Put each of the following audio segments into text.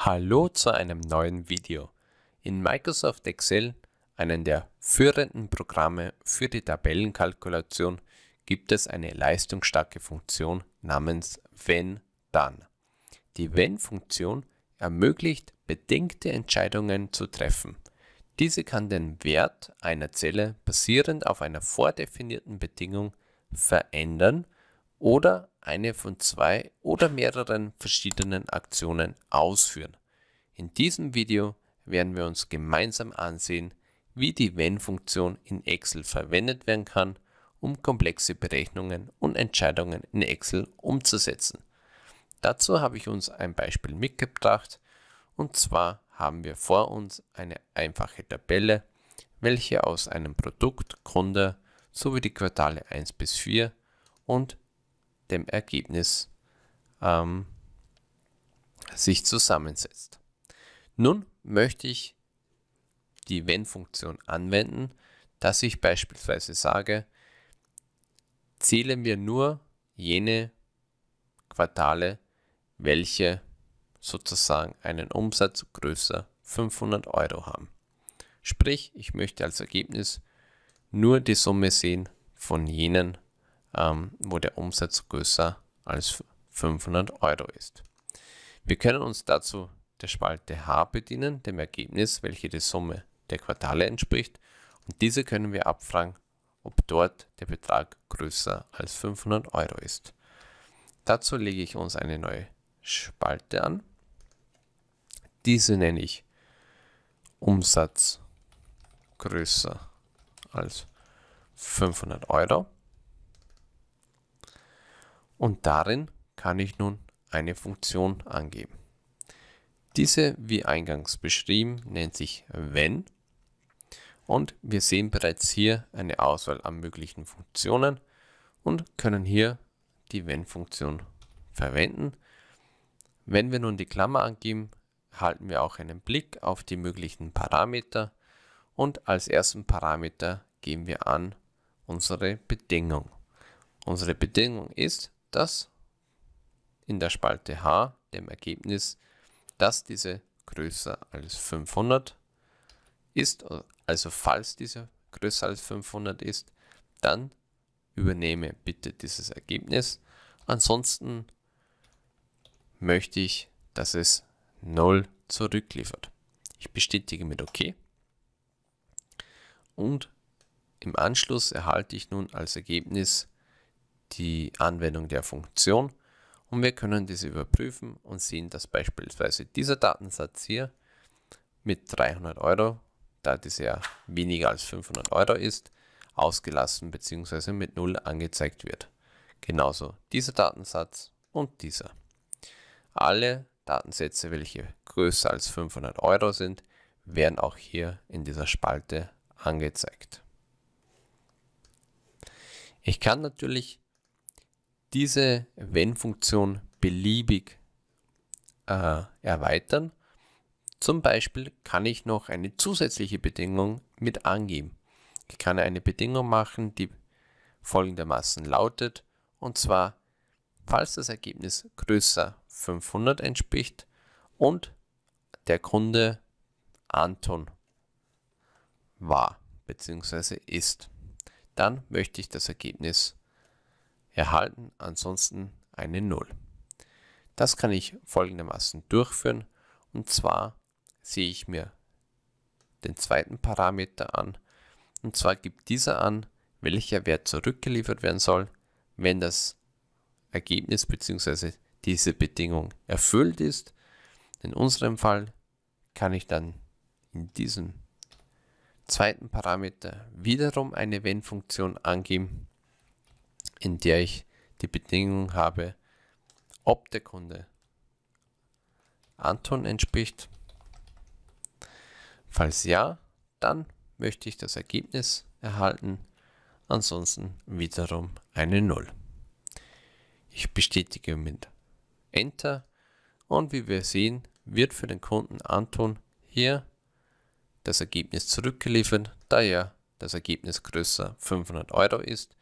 Hallo zu einem neuen Video. In Microsoft Excel, einem der führenden Programme für die Tabellenkalkulation, gibt es eine leistungsstarke Funktion namens wenn dann. Die wenn-Funktion ermöglicht bedingte Entscheidungen zu treffen. Diese kann den Wert einer Zelle basierend auf einer vordefinierten Bedingung verändern oder eine von zwei oder mehreren verschiedenen Aktionen ausführen. In diesem Video werden wir uns gemeinsam ansehen, wie die Wenn-Funktion in Excel verwendet werden kann, um komplexe Berechnungen und Entscheidungen in Excel umzusetzen. Dazu habe ich uns ein Beispiel mitgebracht und zwar haben wir vor uns eine einfache Tabelle, welche aus einem Produkt, Kunde sowie die Quartale 1 bis 4 und dem Ergebnis ähm, sich zusammensetzt. Nun möchte ich die Wenn-Funktion anwenden, dass ich beispielsweise sage, zählen wir nur jene Quartale, welche sozusagen einen Umsatz größer 500 Euro haben. Sprich, ich möchte als Ergebnis nur die Summe sehen von jenen Quartalen, ähm, wo der Umsatz größer als 500 Euro ist. Wir können uns dazu der Spalte H bedienen, dem Ergebnis, welche die Summe der Quartale entspricht. Und diese können wir abfragen, ob dort der Betrag größer als 500 Euro ist. Dazu lege ich uns eine neue Spalte an. Diese nenne ich Umsatz größer als 500 Euro und darin kann ich nun eine Funktion angeben. Diese, wie eingangs beschrieben, nennt sich wenn und wir sehen bereits hier eine Auswahl an möglichen Funktionen und können hier die wenn-Funktion verwenden. Wenn wir nun die Klammer angeben, halten wir auch einen Blick auf die möglichen Parameter und als ersten Parameter geben wir an unsere Bedingung. Unsere Bedingung ist, das in der Spalte h dem Ergebnis, dass diese größer als 500 ist, also falls diese größer als 500 ist, dann übernehme bitte dieses Ergebnis. Ansonsten möchte ich, dass es 0 zurückliefert. Ich bestätige mit OK. Und im Anschluss erhalte ich nun als Ergebnis die Anwendung der Funktion und wir können diese überprüfen und sehen, dass beispielsweise dieser Datensatz hier mit 300 Euro, da dieser ja weniger als 500 Euro ist, ausgelassen bzw. mit 0 angezeigt wird. Genauso dieser Datensatz und dieser. Alle Datensätze, welche größer als 500 Euro sind, werden auch hier in dieser Spalte angezeigt. Ich kann natürlich diese wenn-Funktion beliebig äh, erweitern. Zum Beispiel kann ich noch eine zusätzliche Bedingung mit angeben. Ich kann eine Bedingung machen, die folgendermaßen lautet, und zwar, falls das Ergebnis größer 500 entspricht und der Kunde Anton war bzw. ist, dann möchte ich das Ergebnis erhalten, ansonsten eine 0. Das kann ich folgendermaßen durchführen. Und zwar sehe ich mir den zweiten Parameter an. Und zwar gibt dieser an, welcher Wert zurückgeliefert werden soll, wenn das Ergebnis bzw. diese Bedingung erfüllt ist. In unserem Fall kann ich dann in diesem zweiten Parameter wiederum eine Wenn-Funktion angeben, in der ich die Bedingung habe, ob der Kunde Anton entspricht. Falls ja, dann möchte ich das Ergebnis erhalten, ansonsten wiederum eine 0. Ich bestätige mit Enter und wie wir sehen, wird für den Kunden Anton hier das Ergebnis zurückgeliefert, da ja das Ergebnis größer 500 Euro ist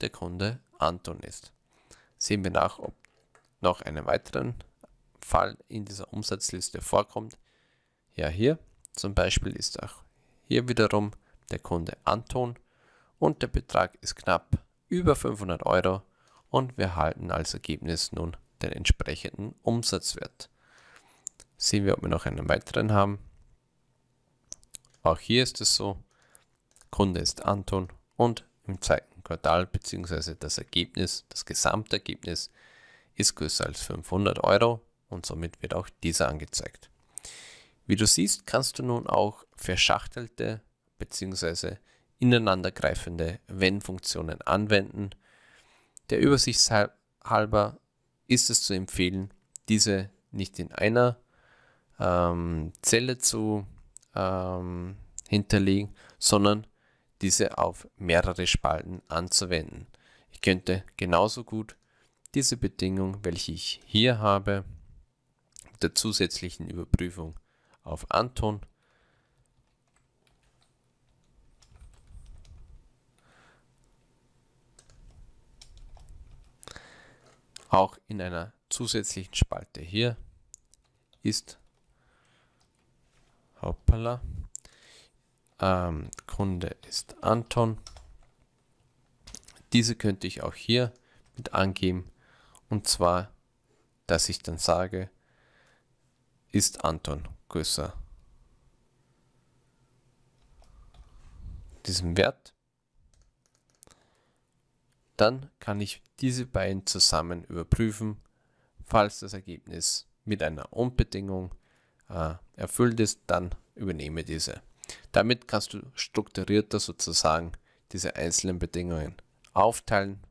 der Kunde Anton ist. Sehen wir nach, ob noch einen weiteren Fall in dieser Umsatzliste vorkommt. Ja, hier zum Beispiel ist auch hier wiederum der Kunde Anton und der Betrag ist knapp über 500 Euro und wir halten als Ergebnis nun den entsprechenden Umsatzwert. Sehen wir, ob wir noch einen weiteren haben. Auch hier ist es so, Kunde ist Anton und im, Ze Quartal bzw. das Ergebnis, das Gesamtergebnis ist größer als 500 Euro und somit wird auch dieser angezeigt. Wie du siehst, kannst du nun auch verschachtelte bzw. ineinandergreifende Wenn-Funktionen anwenden. Der Übersichtshalber ist es zu empfehlen, diese nicht in einer ähm, Zelle zu ähm, hinterlegen, sondern diese auf mehrere Spalten anzuwenden. Ich könnte genauso gut diese Bedingung, welche ich hier habe, mit der zusätzlichen Überprüfung auf Anton auch in einer zusätzlichen Spalte hier ist hoppala ähm, Kunde ist Anton. Diese könnte ich auch hier mit angeben. Und zwar, dass ich dann sage, ist Anton größer. Diesen Wert. Dann kann ich diese beiden zusammen überprüfen, falls das Ergebnis mit einer Unbedingung äh, erfüllt ist, dann übernehme diese. Damit kannst du strukturierter sozusagen diese einzelnen Bedingungen aufteilen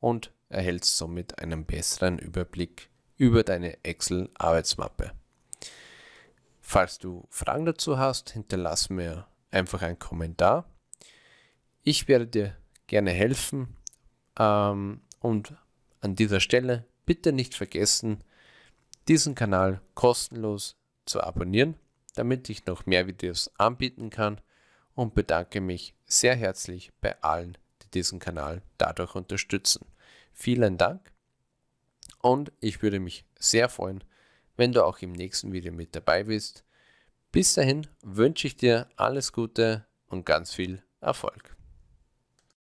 und erhältst somit einen besseren Überblick über deine Excel-Arbeitsmappe. Falls du Fragen dazu hast, hinterlass mir einfach einen Kommentar. Ich werde dir gerne helfen ähm, und an dieser Stelle bitte nicht vergessen, diesen Kanal kostenlos zu abonnieren damit ich noch mehr Videos anbieten kann und bedanke mich sehr herzlich bei allen, die diesen Kanal dadurch unterstützen. Vielen Dank und ich würde mich sehr freuen, wenn du auch im nächsten Video mit dabei bist. Bis dahin wünsche ich dir alles Gute und ganz viel Erfolg.